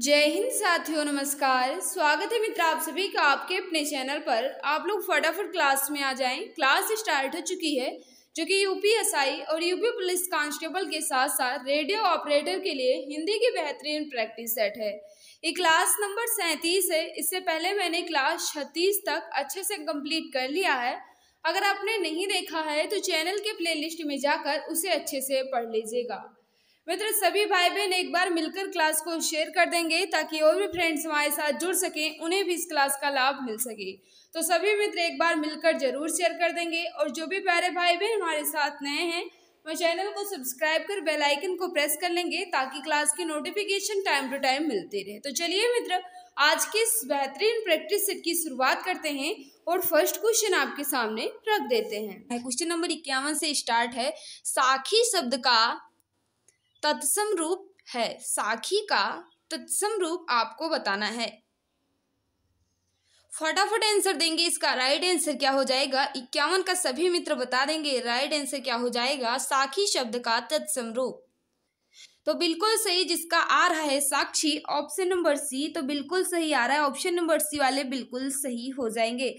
जय हिंद साथियों नमस्कार स्वागत है मित्र आप सभी का आपके अपने चैनल पर आप लोग फटाफट क्लास में आ जाएं क्लास स्टार्ट हो चुकी है जो कि यूपी एसआई और यूपी पुलिस कांस्टेबल के साथ साथ रेडियो ऑपरेटर के लिए हिंदी की बेहतरीन प्रैक्टिस सेट है ये क्लास नंबर सैंतीस है इससे पहले मैंने क्लास छत्तीस तक अच्छे से कम्प्लीट कर लिया है अगर आपने नहीं देखा है तो चैनल के प्ले में जाकर उसे अच्छे से पढ़ लीजिएगा मित्र सभी भाई बहन एक बार मिलकर क्लास को शेयर कर देंगे ताकि और भी फ्रेंड्स हमारे साथ जुड़ सकें उन्हें भी इस क्लास का लाभ मिल सके तो सभी मित्र एक बार मिलकर जरूर शेयर कर देंगे और जो भी प्यारे भाई बहन हमारे साथ नए हैं वह चैनल को सब्सक्राइब कर बेल आइकन को प्रेस कर लेंगे ताकि क्लास की नोटिफिकेशन टाइम टू टाइम मिलते रहे तो चलिए मित्र आज के इस बेहतरीन प्रैक्टिस सेट की शुरुआत करते हैं और फर्स्ट क्वेश्चन आपके सामने रख देते हैं क्वेश्चन नंबर इक्यावन से स्टार्ट है साखी शब्द का तत्सम रूप है साखी का तत्सम रूप आपको बताना है फटाफट आंसर देंगे इसका राइट आंसर क्या हो जाएगा इक्यावन का सभी मित्र बता देंगे राइट आंसर क्या हो जाएगा साखी शब्द का तत्सम रूप तो बिल्कुल सही जिसका आ रहा है साक्षी ऑप्शन नंबर सी तो बिल्कुल सही आ रहा है ऑप्शन नंबर सी वाले बिल्कुल सही हो जाएंगे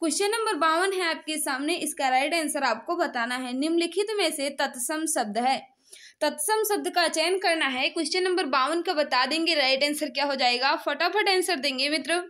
क्वेश्चन नंबर बावन है आपके सामने इसका राइट आंसर आपको बताना है निम्नलिखित में से तत्सम शब्द है तत्सम शब्द का चयन करना है क्वेश्चन नंबर बावन का बता देंगे राइट आंसर क्या हो जाएगा फटाफट आंसर देंगे मित्र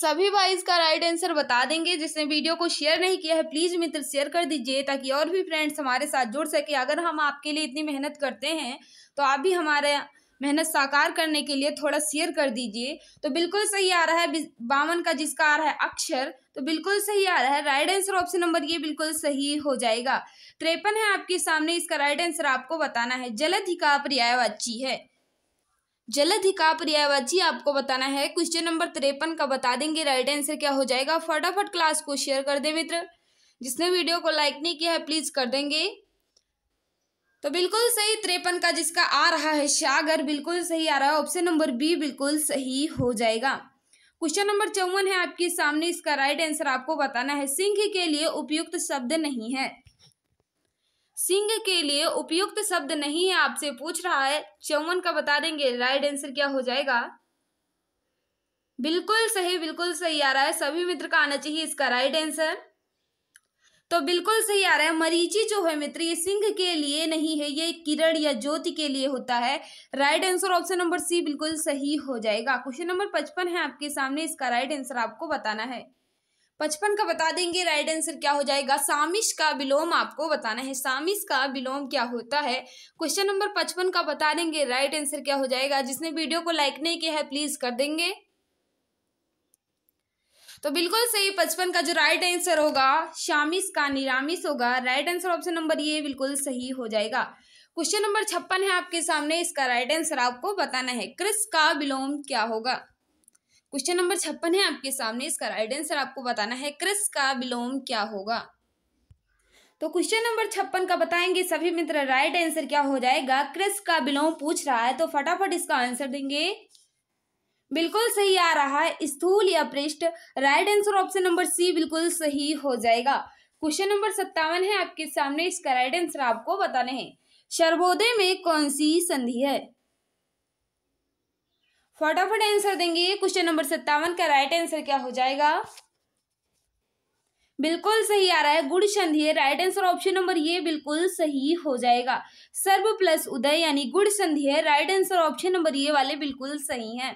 सभी वाइज का राइट आंसर बता देंगे जिसने वीडियो को शेयर नहीं किया है प्लीज़ मित्र शेयर कर दीजिए ताकि और भी फ्रेंड्स हमारे साथ जुड़ सके अगर हम आपके लिए इतनी मेहनत करते हैं तो आप भी हमारे मेहनत साकार करने के लिए थोड़ा शेयर कर दीजिए तो बिल्कुल सही आ रहा है बावन का जिसका आ रहा है अक्षर तो बिल्कुल सही आ रहा है राइट आंसर ऑप्शन नंबर ये बिल्कुल सही हो जाएगा त्रेपन है आपके सामने इसका राइट आंसर आपको बताना है जलधिका पर्यायवाची है जलधिका पर्यायवाची आपको बताना है क्वेश्चन नंबर त्रेपन का बता देंगे राइट आंसर क्या हो जाएगा फटाफट क्लास को शेयर कर दे मित्र जिसने वीडियो को लाइक नहीं किया है प्लीज कर देंगे तो बिल्कुल सही त्रेपन का जिसका आ रहा है सागर बिल्कुल सही आ रहा है ऑप्शन नंबर बी बिल्कुल सही हो जाएगा क्वेश्चन नंबर चौवन है आपके सामने इसका राइट आंसर आपको बताना है सिंह के लिए उपयुक्त शब्द नहीं है सिंह के लिए उपयुक्त शब्द नहीं है आपसे पूछ रहा है चौवन का बता देंगे राइट आंसर क्या हो जाएगा बिल्कुल सही बिल्कुल सही आ रहा है सभी मित्र का आना चाहिए इसका राइट आंसर तो बिल्कुल सही आ रहा है मरीची जो है मित्र ये सिंह के लिए नहीं है ये किरण या ज्योति के लिए होता है right answer option number C बिल्कुल सही हो जाएगा क्वेश्चन नंबर पचपन है आपके सामने इसका राइट आंसर आपको बताना है पचपन का बता देंगे राइट आंसर क्या हो जाएगा सामिश का विलोम आपको बताना है सामिश का विलोम क्या होता है क्वेश्चन नंबर पचपन का बता देंगे राइट आंसर क्या हो जाएगा जिसने वीडियो को लाइक नहीं किया है प्लीज कर देंगे तो बिल्कुल सही पचपन का जो राइट आंसर होगा शामिस का निरामिस होगा राइट आंसर ऑप्शन नंबर ये बिल्कुल सही हो जाएगा क्वेश्चन नंबर छप्पन है आपके सामने इसका राइट आंसर आपको बताना है क्रिस का विलोम क्या होगा क्वेश्चन नंबर छप्पन है आपके सामने इसका राइट आंसर आपको बताना है क्रिस का विलोम क्या होगा तो क्वेश्चन नंबर छप्पन का बताएंगे सभी मित्र राइट आंसर क्या हो जाएगा क्रिस का विलोम पूछ रहा है तो फटाफट इसका आंसर देंगे बिल्कुल सही आ रहा है स्थूल या पृष्ठ right answer option number C बिल्कुल सही हो जाएगा क्वेश्चन नंबर सत्तावन है आपके सामने इसका राइट आंसर आपको बताने हैं सर्वोदय में कौन सी संधि है फटाफट आंसर देंगे क्वेश्चन नंबर सत्तावन का राइट आंसर क्या हो जाएगा बिल्कुल सही आ रहा है गुड़ संधि है राइट आंसर ऑप्शन नंबर ये बिल्कुल सही हो जाएगा सर्व प्लस उदय यानी गुड़ संधि है राइट आंसर ऑप्शन नंबर ये वाले बिल्कुल सही है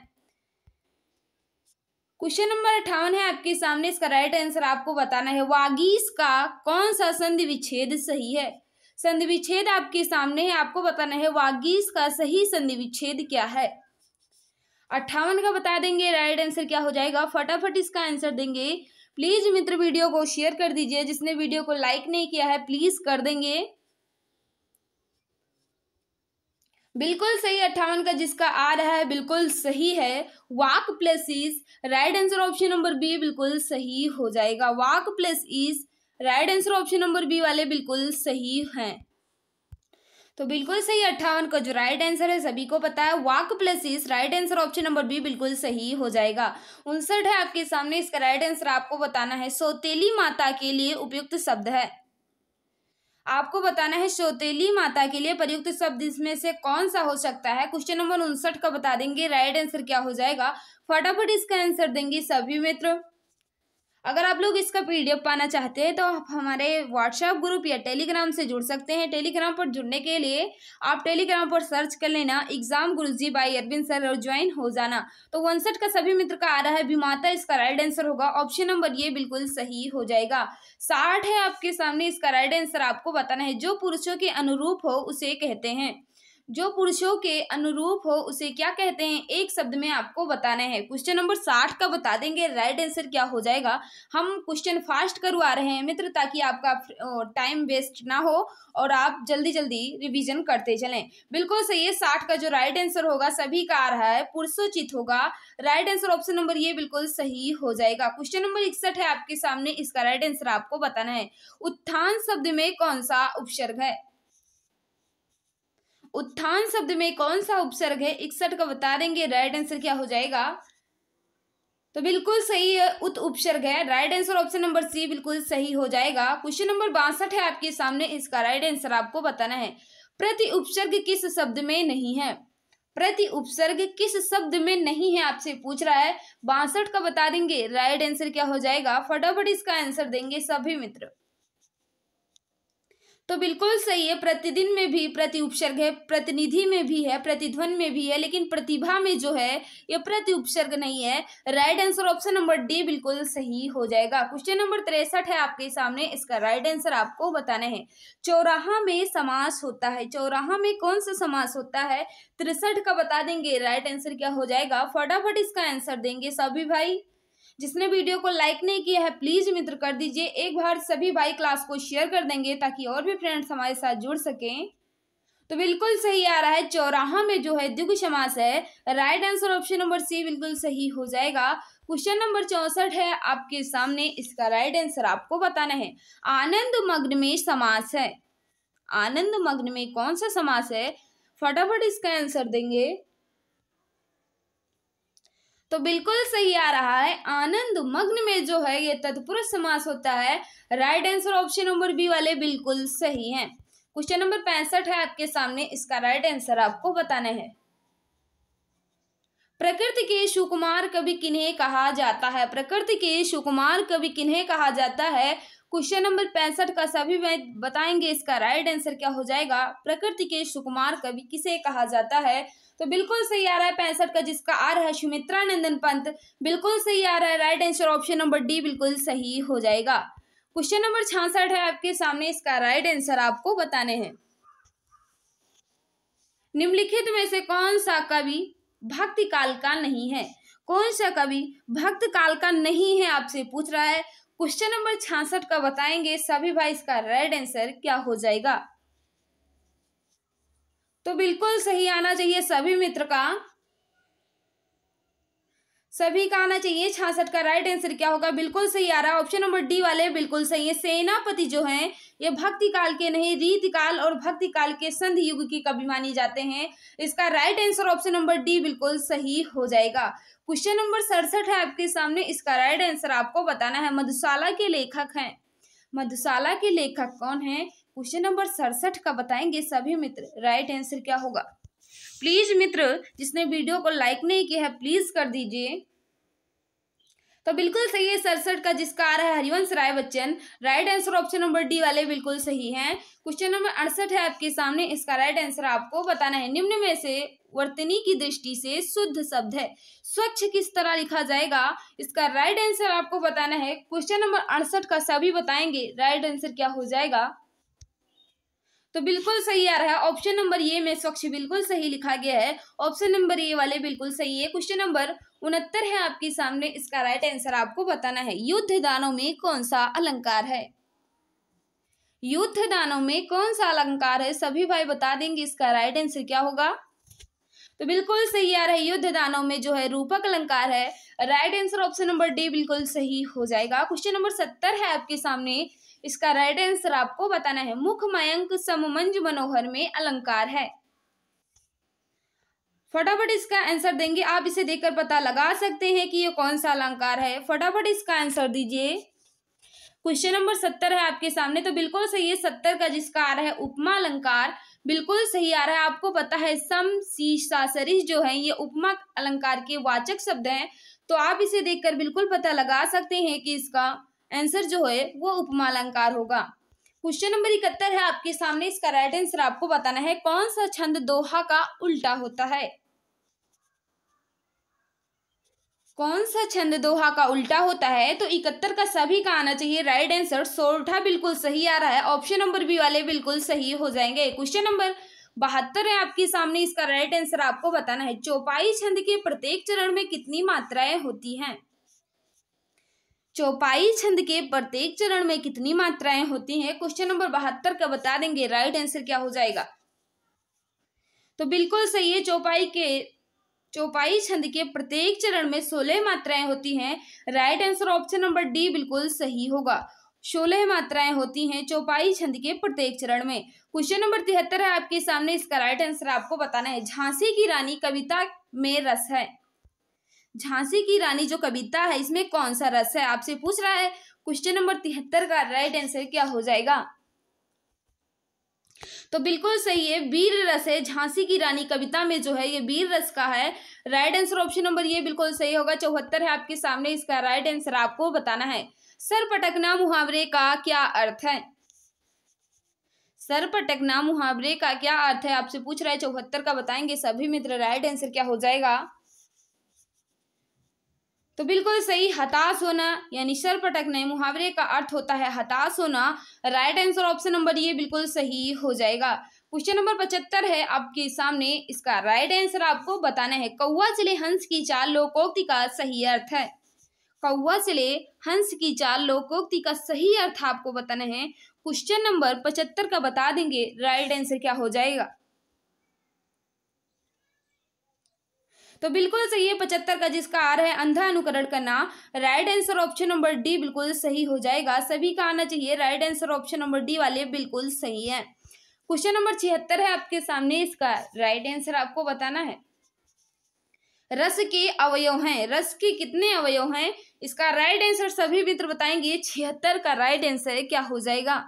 क्वेश्चन नंबर अठावन है आपके सामने इसका राइट आंसर आपको बताना है वागीस का कौन सा संधि विच्छेद सही है संधि विच्छेद आपके सामने है आपको बताना है वागीस का सही संधि विच्छेद क्या है अट्ठावन का बता देंगे राइट आंसर क्या हो जाएगा फटाफट इसका आंसर देंगे प्लीज मित्र वीडियो को शेयर कर दीजिए जिसने वीडियो को लाइक नहीं किया है प्लीज कर देंगे बिल्कुल सही अट्ठावन का जिसका आ रहा है बिल्कुल सही है वाक plus is right answer option number B बिल्कुल सही हो जाएगा वाक plus is right answer option number B वाले बिल्कुल सही हैं तो बिल्कुल सही अट्ठावन का जो राइट आंसर है सभी को पता है वाक plus is right answer option number B बिल्कुल सही हो जाएगा उनसठ है आपके सामने इसका राइट आंसर आपको बताना है सौतेली माता के लिए उपयुक्त शब्द है आपको बताना है सोतेली माता के लिए प्रयुक्त शब्द इसमें से कौन सा हो सकता है क्वेश्चन नंबर उनसठ का बता देंगे राइट आंसर क्या हो जाएगा फटाफट इसका आंसर देंगे सभी मित्रों अगर आप लोग इसका पीडीएफ पाना चाहते हैं तो आप हमारे व्हाट्सएप ग्रुप या टेलीग्राम से जुड़ सकते हैं टेलीग्राम पर जुड़ने के लिए आप टेलीग्राम पर सर्च कर लेना exam Guru ji by Arvind sir और ज्वाइन हो जाना तो वनसठ का सभी मित्र का आ रहा है भीमाता इसका राइट आंसर होगा ऑप्शन नंबर ये बिल्कुल सही हो जाएगा साठ है आपके सामने इसका राइट आंसर आपको बताना है जो पुरुषों के अनुरूप हो उसे कहते हैं जो पुरुषों के अनुरूप हो उसे क्या कहते हैं एक शब्द में आपको बताना है क्वेश्चन नंबर साठ का बता देंगे राइट आंसर क्या हो जाएगा हम क्वेश्चन फास्ट करवा रहे हैं मित्र ताकि आपका टाइम वेस्ट ना हो और आप जल्दी जल्दी रिवीजन करते चलें बिल्कुल सही है साठ का जो राइट आंसर होगा सभी का आ रहा है पुरुषोचित होगा राइट आंसर ऑप्शन नंबर ये बिल्कुल सही हो जाएगा क्वेश्चन नंबर इकसठ है आपके सामने इसका राइट आंसर आपको बताना है उत्थान शब्द में कौन सा उपसर्ग है उत्थान शब्द में कौन सा उपसर्ग है इकसठ का बता देंगे राइट आंसर क्या हो जाएगा तो बिल्कुल सही है उत उपसर्ग है right answer option number C बिल्कुल सही हो जाएगा क्वेश्चन नंबर बासठ है आपके सामने इसका राइट आंसर आपको बताना है प्रति उपसर्ग किस शब्द में नहीं है प्रति उपसर्ग किस शब्द में नहीं है आपसे पूछ रहा है बासठ का बता देंगे राइट आंसर क्या हो जाएगा फटाफट इसका आंसर देंगे सभी मित्र तो बिल्कुल सही है प्रतिदिन में भी प्रति उपसर्ग है प्रतिनिधि में भी है प्रतिध्वन में भी है लेकिन प्रतिभा में जो है ये प्रति उपसर्ग नहीं है right answer option number D बिल्कुल सही हो जाएगा क्वेश्चन नंबर तिरसठ है आपके सामने इसका राइट आंसर आपको बताना है चौराहा में समास होता है चौराहा में कौन सा समास होता है तिरसठ का बता देंगे राइट आंसर क्या हो जाएगा फटाफट इसका आंसर देंगे सभी भाई जिसने वीडियो को लाइक नहीं किया है प्लीज़ मित्र कर दीजिए एक बार सभी भाई क्लास को शेयर कर देंगे ताकि और भी फ्रेंड्स हमारे साथ जुड़ सकें तो बिल्कुल सही आ रहा है चौराहा में जो है द्विगु समास है right answer option number C बिल्कुल सही हो जाएगा क्वेश्चन नंबर चौसठ है आपके सामने इसका राइट आंसर आपको बताना है आनंद मग्न में समास है आनंद मग्न में कौन सा समास है फटाफट इसका आंसर देंगे तो बिल्कुल सही आ रहा है आनंद मग्न में जो है ये तत्पुरुष समास होता है right answer option number B वाले बिल्कुल सही हैं क्वेश्चन नंबर पैंसठ है आपके सामने इसका राइट आंसर आपको बताना है प्रकृति के सुकुमार कवि किन्हें कहा जाता है प्रकृति के सुकुमार कवि किन्हें कहा जाता है क्वेश्चन नंबर पैंसठ का सभी में बताएंगे इसका राइट आंसर क्या हो जाएगा प्रकृति के सुकुमार कवि किसे कहा जाता है तो बिल्कुल सही आ रहा है पैंसठ का जिसका आर है सुमित्रा नंदन पंत बिल्कुल सही आ रहा है right answer option number D बिल्कुल सही हो जाएगा क्वेश्चन नंबर छियासठ है आपके सामने इसका राइट आंसर आपको बताने हैं निम्नलिखित में से कौन सा कवि भक्ति काल का नहीं है कौन सा कवि भक्त काल का नहीं है आपसे पूछ रहा है क्वेश्चन नंबर छियासठ का बताएंगे सभी भाई इसका राइट आंसर क्या हो जाएगा तो बिल्कुल सही आना चाहिए सभी मित्र का सभी का आना चाहिए छियासठ का राइट आंसर क्या होगा बिल्कुल सही आ रहा है ऑप्शन नंबर डी वाले बिल्कुल सही है सेनापति जो है ये भक्ति काल के नहीं रीत काल और भक्ति काल के संधि युग की कवि माने जाते हैं इसका right answer option number D बिल्कुल सही हो जाएगा क्वेश्चन नंबर सड़सठ है आपके सामने इसका राइट आंसर आपको बताना है मधुशाला के लेखक है मधुशाला के लेखक कौन है क्वेश्चन नंबर सड़सठ का बताएंगे सभी मित्र राइट आंसर क्या होगा प्लीज मित्र जिसने वीडियो को लाइक नहीं किया है प्लीज कर दीजिए तो बिल्कुल सही है सड़सठ का जिसका आ रहा है Harivansh Rai Bachchan right answer option number D वाले बिल्कुल सही है क्वेश्चन नंबर अड़सठ है आपके सामने इसका राइट आंसर आपको बताना है निम्न में से वर्तनी की दृष्टि से शुद्ध शब्द है स्वच्छ किस तरह लिखा जाएगा इसका राइट आंसर आपको बताना है क्वेश्चन नंबर अड़सठ का सभी बताएंगे राइट आंसर क्या हो जाएगा तो बिल्कुल सही आ रहा है ऑप्शन नंबर ए में स्वच्छ बिल्कुल सही लिखा गया है ऑप्शन नंबर ए वाले बिल्कुल सही है क्वेश्चन नंबर उनहत्तर है आपके सामने इसका राइट आंसर आपको बताना है युद्ध दानों में कौन सा अलंकार है युद्ध दानों में कौन सा अलंकार है सभी भाई बता देंगे इसका राइट आंसर क्या होगा तो बिल्कुल सही आ रहा है युद्ध दानों में जो है रूपक अलंकार है right answer option number D बिल्कुल सही हो जाएगा क्वेश्चन नंबर सत्तर है आपके सामने इसका राइट आंसर आपको बताना है मुख मयंक सममंज मनोहर में अलंकार है फटाफट इसका आंसर देंगे आप इसे देखकर पता लगा सकते हैं कि ये कौन सा अलंकार है फटाफट इसका आंसर दीजिए क्वेश्चन नंबर सत्तर है आपके सामने तो बिल्कुल सही है सत्तर का जिसका आ रहा है उपमा अलंकार बिल्कुल सही आ रहा है आपको पता है सम सी सासरिश जो है ये उपमा अलंकार के वाचक शब्द हैं तो आप इसे देखकर बिल्कुल पता लगा सकते हैं कि इसका आंसर जो है वो उपमा अलंकार होगा क्वेश्चन नंबर इकहत्तर है आपके सामने इसका राइट आंसर आपको बताना है कौन सा छंद दोहा का उल्टा होता है कौन सा छंद दोहा का उल्टा होता है तो इकहत्तर का सभी का आना चाहिए राइट आंसर सोलठा बिल्कुल सही आ रहा है ऑप्शन नंबर बी वाले बिल्कुल सही हो जाएंगे क्वेश्चन नंबर बहत्तर है आपके सामने इसका राइट आंसर आपको बताना है चौपाई छंद के प्रत्येक चरण में कितनी मात्राएं होती हैं चौपाई छंद के प्रत्येक चरण में कितनी मात्राएं होती हैं क्वेश्चन नंबर बहत्तर का बता देंगे राइट आंसर क्या हो जाएगा तो बिल्कुल सही है चौपाई के चौपाई छंद के प्रत्येक चरण में सोलह मात्राएं होती हैं right answer option number D बिल्कुल सही होगा सोलह मात्राएं होती हैं चौपाई छंद के प्रत्येक चरण में क्वेश्चन नंबर तिहत्तर है आपके सामने इसका राइट आंसर आपको बताना है झांसी की रानी कविता में रस है झांसी की रानी जो कविता है इसमें कौन सा रस है आपसे पूछ रहा है क्वेश्चन नंबर तिहत्तर का राइट आंसर क्या हो जाएगा तो बिल्कुल सही है वीर रस है झांसी की रानी कविता में जो है ये वीर रस का है राइट आंसर ऑप्शन नंबर ये बिल्कुल सही होगा चौहत्तर है आपके सामने इसका राइट आंसर आपको बताना है सर पटकना मुहावरे का क्या अर्थ है सर पटकना मुहावरे का क्या अर्थ है आपसे पूछ रहा है चौहत्तर का बताएंगे सभी मित्र राइट आंसर क्या हो जाएगा तो बिल्कुल सही हताश होना यानी सर नए मुहावरे का अर्थ होता है हताश होना राइट आंसर ऑप्शन नंबर ये बिल्कुल सही हो जाएगा क्वेश्चन नंबर पचहत्तर है आपके सामने इसका राइट आंसर आपको बताना है कौआ चले हंस की चाल लोकोक्ति का सही अर्थ है कौआ चले हंस की चाल लोकोक्ति का सही अर्थ आपको बताना है क्वेश्चन नंबर पचहत्तर का बता देंगे राइट आंसर क्या हो जाएगा तो बिल्कुल सही है पचहत्तर का जिसका आर है अंधा अनुकरण करना right answer option number D बिल्कुल सही हो जाएगा सभी का आना चाहिए right answer option number D वाले बिल्कुल सही है क्वेश्चन नंबर छिहत्तर है आपके सामने इसका राइट आंसर आपको बताना है रस के अवयव हैं रस के कितने अवयव हैं इसका राइट आंसर सभी मित्र बताएंगे छिहत्तर का राइट आंसर क्या हो जाएगा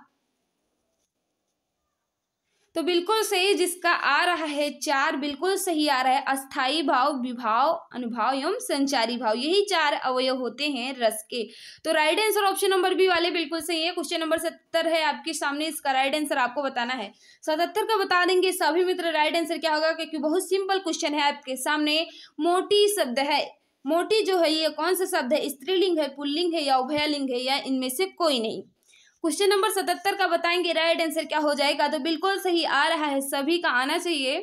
तो बिल्कुल सही जिसका आ रहा है चार बिल्कुल सही आ रहा है अस्थाई भाव विभाव अनुभाव एवं संचारी भाव यही चार अवयव होते हैं रस के तो right answer option number B वाले बिल्कुल सही है क्वेश्चन नंबर सत्तर है आपके सामने इसका राइट आंसर आपको बताना है सतहत्तर का बता देंगे सभी मित्र राइट आंसर क्या होगा क्योंकि बहुत सिंपल क्वेश्चन है आपके सामने मोटी शब्द है मोटी जो है ये कौन सा शब्द है स्त्रीलिंग है पुल्लिंग है या उभयालिंग है या इनमें से कोई नहीं क्वेश्चन नंबर सतहत्तर का बताएंगे राइट आंसर क्या हो जाएगा तो बिल्कुल सही आ रहा है सभी का आना चाहिए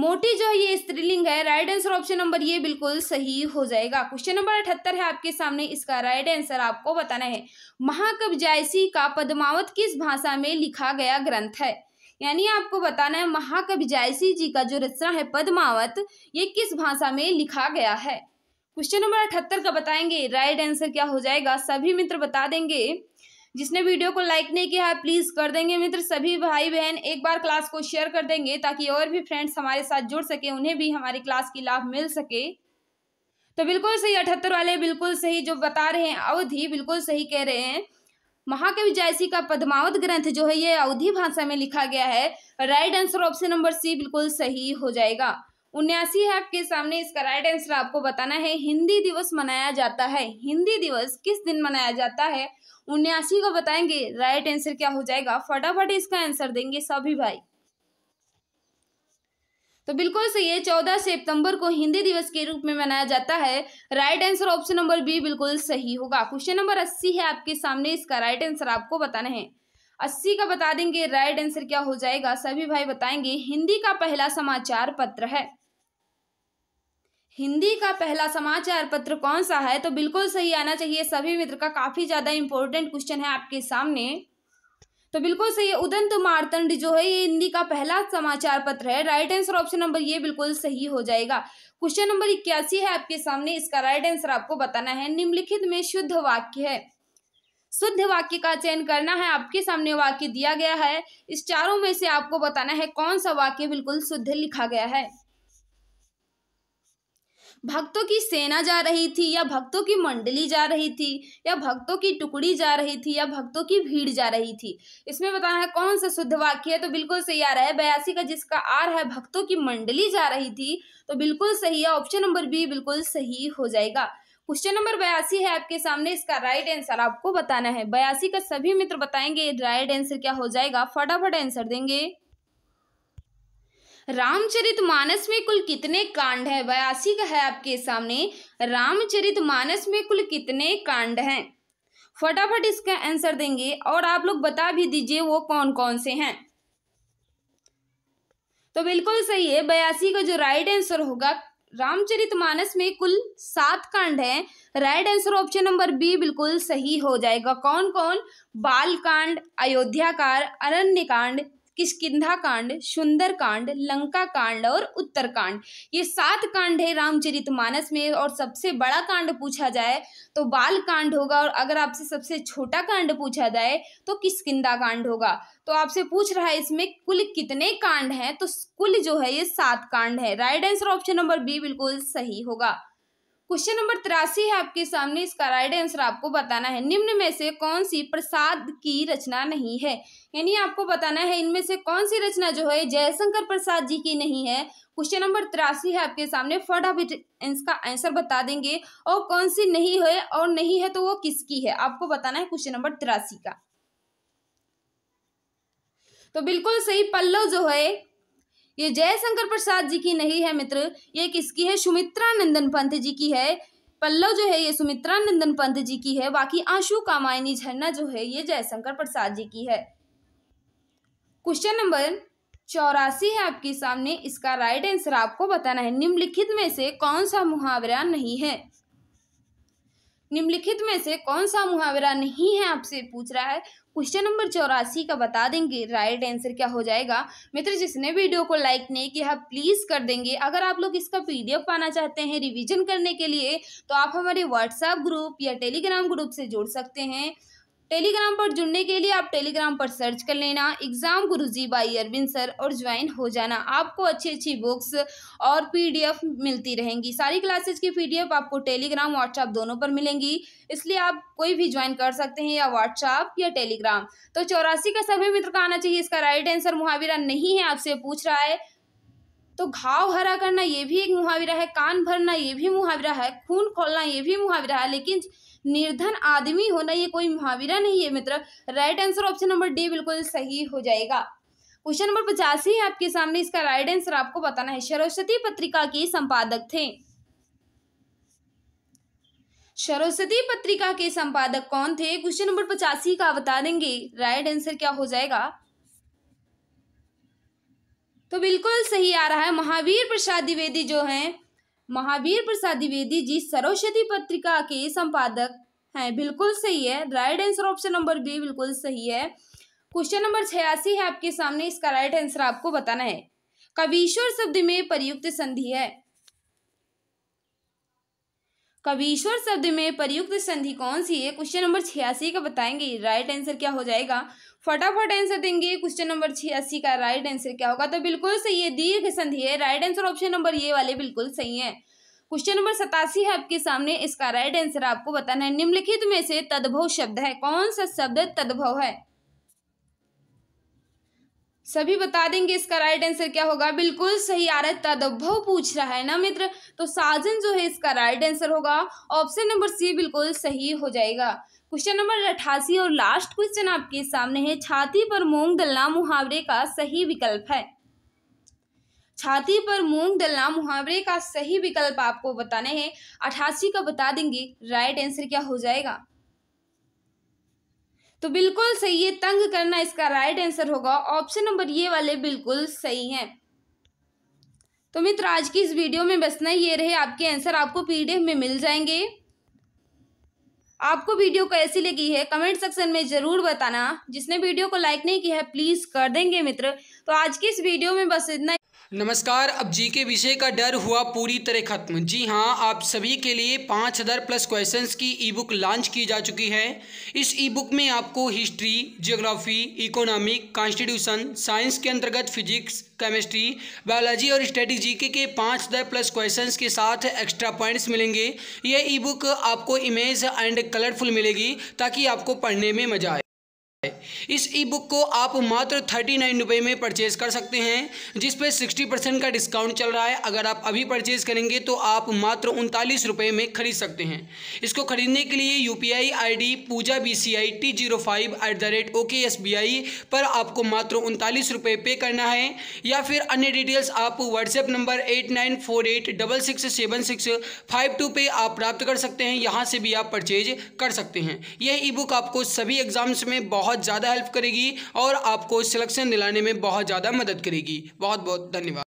मोटी जो है ये स्त्रीलिंग है राइट आंसर ऑप्शन नंबर ये बिल्कुल सही हो जाएगा क्वेश्चन नंबर अठहत्तर है आपके सामने इसका राइट आंसर आपको बताना है महाकवि जायसी का पद्मावत किस भाषा में लिखा गया ग्रंथ है यानी आपको बताना है महाकवि जायसी जी का जो रचना है पद्मावत ये किस भाषा में लिखा गया है क्वेश्चन नंबर अठहत्तर का बताएंगे राइट आंसर क्या हो जाएगा सभी मित्र बता देंगे जिसने वीडियो को लाइक नहीं किया है प्लीज़ कर देंगे मित्र सभी भाई बहन एक बार क्लास को शेयर कर देंगे ताकि और भी फ्रेंड्स हमारे साथ जुड़ सके उन्हें भी हमारी क्लास की लाभ मिल सके तो बिल्कुल सही अठहत्तर वाले बिल्कुल सही जो बता रहे हैं अवधि बिल्कुल सही कह रहे हैं महाकवि जायसी का पद्मावत ग्रंथ जो है ये अवधि भाषा में लिखा गया है right answer option number C बिल्कुल सही हो जाएगा उन्यासी है आपके सामने इसका राइट आंसर आपको बताना है हिंदी दिवस मनाया जाता है हिंदी दिवस किस दिन मनाया जाता है उन्यासी को बताएंगे राइट आंसर क्या हो जाएगा फटाफट इसका आंसर देंगे सभी भाई तो बिल्कुल सही है चौदह सितंबर को हिंदी दिवस के रूप में मनाया जाता है right answer option number B बिल्कुल सही होगा क्वेश्चन नंबर अस्सी है आपके सामने इसका राइट आंसर आपको बताना है अस्सी का बता देंगे राइट आंसर क्या हो जाएगा सभी भाई बताएंगे हिंदी का पहला समाचार पत्र है हिंदी का पहला समाचार पत्र कौन सा है तो बिल्कुल सही आना चाहिए सभी मित्र का काफी ज्यादा इंपॉर्टेंट क्वेश्चन है आपके सामने तो बिल्कुल सही है उदंत मारतंड जो है ये हिंदी का पहला समाचार पत्र है राइट आंसर ऑप्शन नंबर ये बिल्कुल सही हो जाएगा क्वेश्चन नंबर इक्यासी है आपके सामने इसका राइट आंसर आपको बताना है निम्नलिखित में शुद्ध वाक्य है शुद्ध वाक्य का चयन करना है आपके सामने वाक्य दिया गया है इस चारों में से आपको बताना है कौन सा वाक्य बिल्कुल शुद्ध लिखा गया है भक्तों की सेना जा रही थी या भक्तों की मंडली जा रही थी या भक्तों की टुकड़ी जा रही थी या भक्तों की भीड़ जा रही थी इसमें बताना है कौन सा शुद्ध वाक्य है तो बिल्कुल सही आ रहा है बयासी का जिसका आर है भक्तों की मंडली जा रही थी तो बिल्कुल सही है ऑप्शन नंबर बी बिल्कुल सही हो जाएगा क्वेश्चन नंबर बयासी है आपके सामने इसका राइट आंसर आपको बताना है बयासी का सभी मित्र बताएंगे राइट आंसर क्या हो जाएगा फटाफट आंसर देंगे रामचरित मानस में कुल कितने कांड है बयासी का है आपके सामने रामचरित मानस में कुल कितने कांड हैं फटाफट इसका आंसर देंगे और आप लोग बता भी दीजिए वो कौन कौन से हैं तो बिल्कुल सही है बयासी का जो राइट आंसर होगा रामचरितमानस में कुल सात कांड है right answer option number B बिल्कुल सही हो जाएगा कौन कौन बाल कांड अयोध्या कांड अरण्य कांड किसकिधा कांड सुंदर कांड लंका कांड और उत्तर कांड ये सात कांड है रामचरित मानस में और सबसे बड़ा कांड पूछा जाए तो बाल कांड होगा और अगर आपसे सबसे छोटा कांड पूछा जाए तो किष्किंधा कांड होगा तो आपसे पूछ रहा है इसमें कुल कितने कांड हैं तो कुल जो है ये सात कांड है right answer option number B बिल्कुल सही होगा क्वेश्चन नंबर तिरासी है आपके सामने इसका राइट आंसर आपको बताना है निम्न में से कौन सी प्रसाद की रचना नहीं है यानी आपको बताना है इनमें से कौन सी रचना जो है जयशंकर प्रसाद जी की नहीं है क्वेश्चन नंबर तिरासी है आपके सामने फटाफट इसका आंसर बता देंगे और कौन सी नहीं है और नहीं है तो वो किसकी है आपको बताना है क्वेश्चन नंबर तिरासी का तो बिल्कुल सही पल्लव जो है ये जयशंकर प्रसाद जी की नहीं है मित्र ये किसकी है सुमित्रा नंदन पंत जी की है पल्लव जो है ये सुमित्रा नंदन पंत जी की है बाकी आशु कामायनी झरना जो है ये जयशंकर प्रसाद जी की है क्वेश्चन नंबर चौरासी है आपके सामने इसका राइट आंसर आपको बताना है निम्नलिखित में से कौन सा मुहावरा नहीं है निम्नलिखित में से कौन सा मुहावरा नहीं है आपसे पूछ रहा है क्वेश्चन नंबर चौरासी का बता देंगे राइट आंसर क्या हो जाएगा मित्र जिसने वीडियो को लाइक नहीं किया प्लीज़ कर देंगे अगर आप लोग इसका पीडीएफ पाना चाहते हैं रिवीजन करने के लिए तो आप हमारे व्हाट्सएप ग्रुप या टेलीग्राम ग्रुप से जुड़ सकते हैं टेलीग्राम पर जुड़ने के लिए आप टेलीग्राम पर सर्च कर लेना exam Guruji by Arvind sir और ज्वाइन हो जाना आपको अच्छी अच्छी बुक्स और पीडीएफ मिलती रहेंगी सारी क्लासेज की पीडीएफ आपको टेलीग्राम व्हाट्सएप दोनों पर मिलेंगी इसलिए आप कोई भी ज्वाइन कर सकते हैं या व्हाट्सएप या टेलीग्राम तो चौरासी का सभी मित्र का आना चाहिए इसका राइट आंसर मुहावरा नहीं है आपसे पूछ रहा है तो घाव हरा करना ये भी एक मुहावरा है कान भरना ये भी मुहावरा है खून खोलना ये भी मुहावरा है लेकिन निर्धन आदमी होना ये कोई मुहावरा नहीं है मित्र right answer option number D बिल्कुल सही हो जाएगा क्वेश्चन नंबर पचासी है आपके सामने इसका राइट आंसर आपको बताना है सरस्वती पत्रिका के संपादक थे सरस्वती पत्रिका के संपादक कौन थे क्वेश्चन नंबर पचासी का बता देंगे राइट आंसर क्या हो जाएगा तो बिल्कुल सही आ रहा है महावीर प्रसाद द्विवेदी जो हैं महावीर प्रसाद द्विवेदी जी सरस्वती पत्रिका के संपादक हैं बिल्कुल सही है right answer option number B बिल्कुल सही है क्वेश्चन नंबर छियासी है आपके सामने इसका राइट आंसर आपको बताना है कवीश्वर शब्द में प्रयुक्त संधि है कवीश्वर शब्द में प्रयुक्त संधि कौन सी है क्वेश्चन नंबर छियासी का बताएंगे राइट आंसर क्या हो जाएगा फटाफट आंसर देंगे क्वेश्चन नंबर छियासी का राइट आंसर क्या होगा तो बिल्कुल सही है दीर्घ संधि है राइट आंसर ऑप्शन नंबर ये वाले बिल्कुल सही है क्वेश्चन नंबर सतासी है आपके सामने इसका राइट आंसर आपको बताना है निम्नलिखित में से तद्भव शब्द है कौन सा शब्द तद्भव है सभी बता देंगे इसका राइट आंसर क्या होगा बिल्कुल सही आ रहा है तद्भव पूछ रहा है ना मित्र तो साजन जो है इसका राइट आंसर होगा ऑप्शन नंबर सी बिल्कुल सही हो जाएगा क्वेश्चन नंबर अठासी और लास्ट क्वेश्चन आपके सामने है छाती पर मूंग दलना मुहावरे का सही विकल्प है छाती पर मूंग दलना मुहावरे का सही विकल्प आपको बताने हैं अठासी का बता देंगे राइट आंसर क्या हो जाएगा तो बिल्कुल सही है तंग करना इसका राइट आंसर होगा ऑप्शन नंबर ये वाले बिल्कुल सही हैं तो मित्र आज की इस वीडियो में बसना ये रहे आपके आंसर आपको पीडीएफ में मिल जाएंगे आपको वीडियो कैसी लगी है कमेंट सेक्शन में ज़रूर बताना जिसने वीडियो को लाइक नहीं किया है प्लीज़ कर देंगे मित्र तो आज की इस वीडियो में बस इतना नमस्कार अब जी के विषय का डर हुआ पूरी तरह खत्म जी हाँ आप सभी के लिए पाँच हज़ार प्लस क्वेश्चंस की ई बुक लॉन्च की जा चुकी है इस ई बुक में आपको history geography economic constitution science के अंतर्गत फिजिक्स केमिस्ट्री बायोलॉजी और स्टडी जीके के पाँच हज़ार प्लस क्वेश्चंस के साथ एक्स्ट्रा पॉइंट्स मिलेंगे यह ई बुक आपको इमेज एंड कलरफुल मिलेगी ताकि आपको पढ़ने में मजा आए इस ई बुक को आप मात्र थर्टी नाइन रुपये में परचेज कर सकते हैं जिस पर सिक्सटी परसेंट का डिस्काउंट चल रहा है अगर आप अभी परचेज करेंगे तो आप मात्र उनतालीस रुपये में खरीद सकते हैं इसको खरीदने के लिए U P I I D Pooja B C I T zero five at the rate okay S B I पर आपको मात्र उनतालीस रुपये पे करना है या फिर अन्य डिटेल्स आप WhatsApp number eight nine four eight double six seven six five two पे आप प्राप्त कर सकते हैं यहाँ से भी आप परचेज कर सकते हैं यह ई बुक आपको सभी एग्जाम्स में बहुत बहुत ज़्यादा हेल्प करेगी और आपको सिलेक्शन दिलाने में बहुत ज़्यादा मदद करेगी बहुत बहुत धन्यवाद